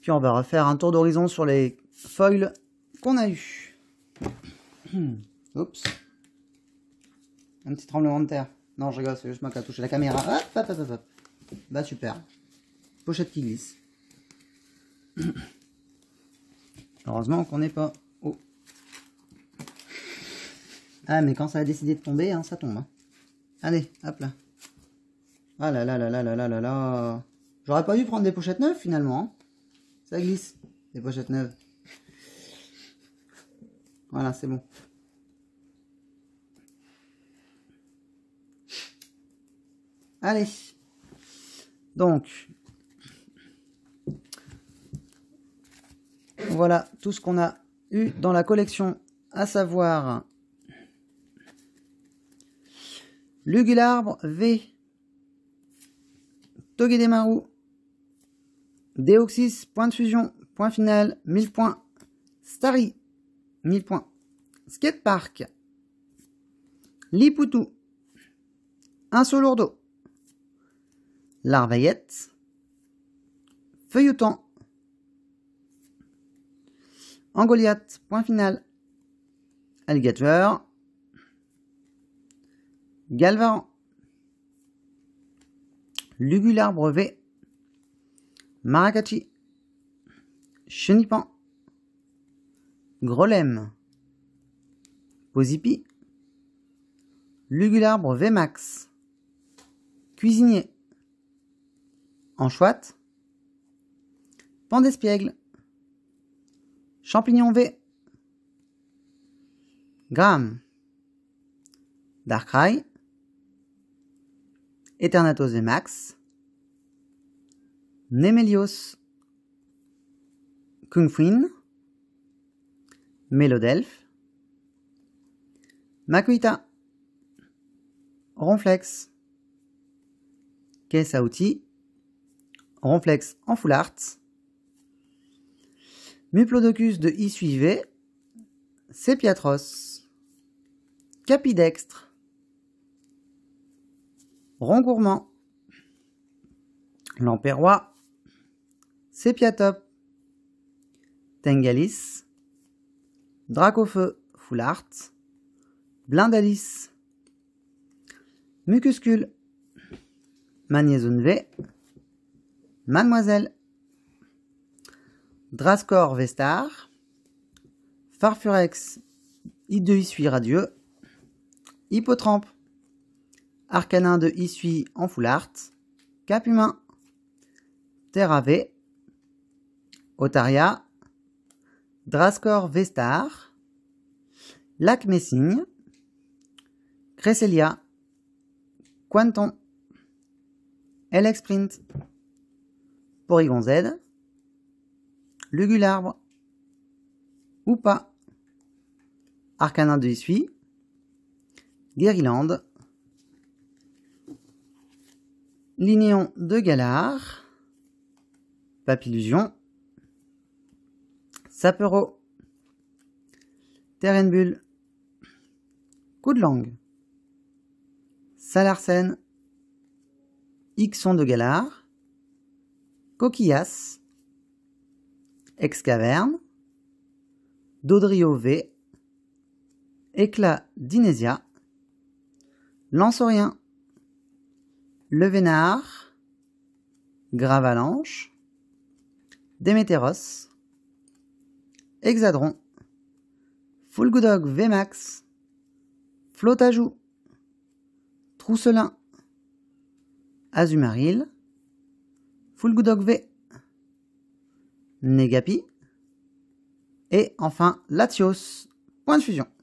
Puis on va refaire un tour d'horizon sur les foils qu'on a eu. Oups. Un petit tremblement de terre. Non, je rigole, c'est juste moi qui a touché la caméra. Hop, hop, hop, hop. Bah super. Pochette qui glisse. Heureusement qu'on n'est pas haut. Ah, mais quand ça a décidé de tomber, hein, ça tombe. Hein. Allez, hop là. Ah là là là là là là là J'aurais pas dû prendre des pochettes neuves finalement. Hein. Ça glisse, des pochettes neuves. Voilà, c'est bon. Allez. Donc. Voilà tout ce qu'on a eu dans la collection, à savoir Lugularbre V Togedemaru. Deoxys, point de fusion, point final, 1000 points. Starry, 1000 points. Skatepark. Liputu. lourdeau, Larvaillette. feuillotant, Angoliath, point final. Alligator. Galvaran. Lugularbre brevet, Maracachi, Chenipan, Grolem, Posipi, Lugularbre max, Cuisinier, Anchoite, Pandespiègle, Champignon V, Gramme, Darkrai, Max, Nemelios, Kungfin, Melodelf, Makuita, Ronflex, Caisse Ronflex en full art, Muplodocus de I suivé, Sepiatros, Capidextre, Rongourmand, Lampérois, Sepiatop, Tengalis, Dracofeu, Foulart, Blindalis, Mucuscule, Magnézone V, Mademoiselle, Drascor Vestar, Farfurex, I2 Radieux, Hippotrampe, Arcanin de Issui en full art, Cap Humain, V, Otaria, Drascor Vestar, Lac Messigne, Cresselia, Quanton, LX Print, Porygon Z, Lugularbre, Oupa, Arcanin de Issui, Guériland, Linéon de Galard, Papillusion, Sapereau, Bulle, Coup de langue, Salarsen, Ixon de Galard, Coquillas, Excaverne, Dodrio V, Éclat d'Inésia, Lansorien. Le Vénard, Gravalanche, Demeteros, Hexadron, Fulgudog Vmax, Flotajou, Trousselin, Azumaril, Goodog V, Negapi, et enfin Latios, point de fusion.